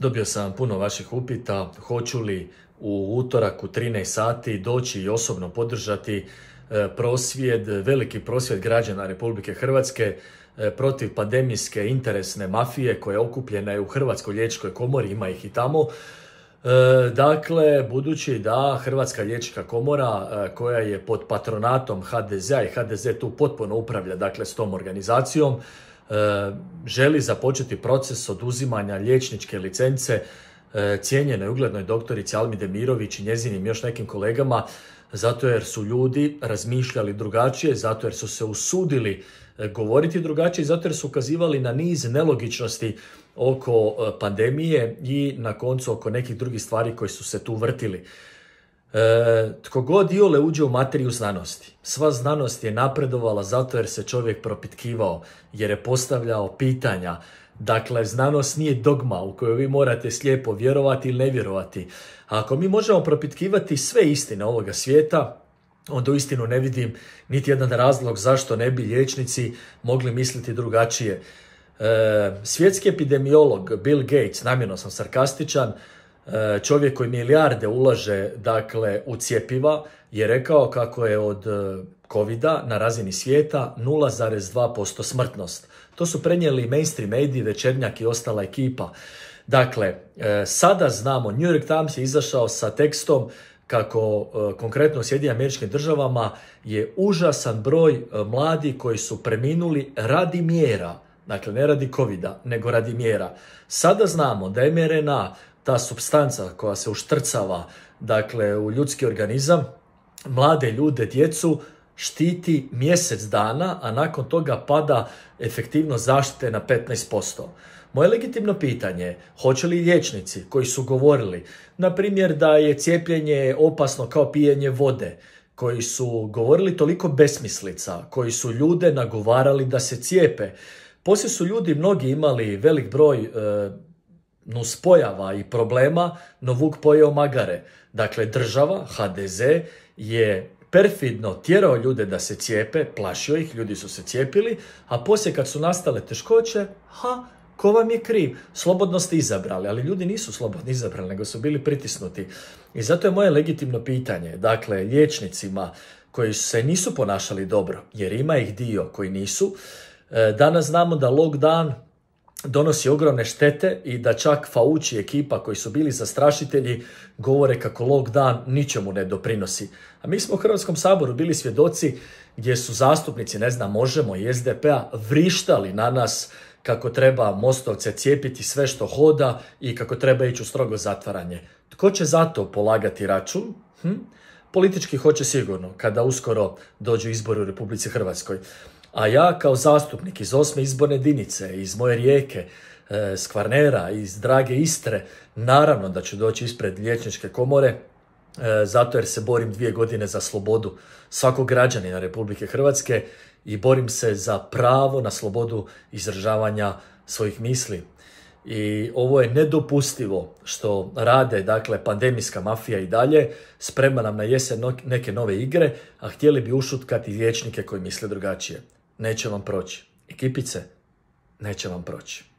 Dobio sam puno vaših upita, hoću li u utorak u 13 sati doći i osobno podržati e, prosvjed, veliki prosvjed građana Republike Hrvatske e, protiv pandemijske interesne mafije koja je okupljena u Hrvatskoj liječkoj komori, ima ih i tamo. E, dakle, budući da Hrvatska liječka komora koja je pod patronatom HDZ-a i HDZ tu potpuno upravlja dakle, s tom organizacijom, Eh, želi započeti proces oduzimanja liječničke licence eh, cijenjene uglednoj doktorici Almi Demirović i njezinim još nekim kolegama zato jer su ljudi razmišljali drugačije, zato jer su se usudili eh, govoriti drugačije, zato jer su ukazivali na niz nelogičnosti oko pandemije i na koncu oko nekih drugih stvari koje su se tu vrtili. E, tko god iole uđe u materiju znanosti, sva znanost je napredovala zato jer se čovjek propitkivao, jer je postavljao pitanja. Dakle, znanost nije dogma u kojoj vi morate slijepo vjerovati ili ne vjerovati. ako mi možemo propitkivati sve istine ovoga svijeta, onda istinu ne vidim niti jedan razlog zašto ne bi liječnici mogli misliti drugačije. E, svjetski epidemiolog Bill Gates, namjerno sam sarkastičan, E, čovjek koji milijarde ulaže dakle, u cjepiva je rekao kako je od e, covid na razini svijeta 0,2% smrtnost. To su prenijeli mainstream mediji, Večernjak i ostala ekipa. Dakle, e, sada znamo, New York Times je izašao sa tekstom kako konkretno u Sjedinim američkim državama je užasan broj mladi koji su preminuli radi mjera, dakle ne radi covid nego radi mjera. Sada znamo da mRNA ta substanca koja se uštrcava dakle, u ljudski organizam, mlade ljude, djecu, štiti mjesec dana, a nakon toga pada efektivnost zaštite na 15%. Moje legitimno pitanje je, hoće li liječnici koji su govorili, na primjer da je cijepljenje opasno kao pijenje vode, koji su govorili toliko besmislica, koji su ljude nagovarali da se cijepe, poslije su ljudi mnogi imali velik broj e, nuspojava i problema no vuk pojeo magare. Dakle, država, HDZ, je perfidno tjerao ljude da se cijepe, plašio ih, ljudi su se cijepili, a poslije kad su nastale teškoće, ha, ko vam je kriv? Slobodno ste izabrali, ali ljudi nisu slobodno izabrali, nego su bili pritisnuti. I zato je moje legitimno pitanje, dakle, liječnicima koji se nisu ponašali dobro, jer ima ih dio koji nisu, e, Danas znamo da lockdown donosi ogromne štete i da čak Fauci i ekipa koji su bili zastrašitelji govore kako lockdown ničemu ne doprinosi. A mi smo u Hrvatskom saboru bili svjedoci gdje su zastupnici, ne znam, Možemo i SDP-a vrištali na nas kako treba mostovce cijepiti sve što hoda i kako treba ići u strogo zatvaranje. Tko će zato polagati račun? Hm? Politički hoće sigurno, kada uskoro dođu izbori u Republici Hrvatskoj. A ja kao zastupnik iz osme izborne jedinice, iz moje rijeke, eh, Kvarnera, iz Drage Istre, naravno da ću doći ispred liječničke komore, eh, zato jer se borim dvije godine za slobodu svakog građanina Republike Hrvatske i borim se za pravo na slobodu izražavanja svojih misli. I ovo je nedopustivo što rade, dakle, pandemijska mafija i dalje, sprema nam na jesen neke nove igre, a htjeli bi ušutkati liječnike koji misle drugačije neće vam proći. Ekipice, neće vam proći.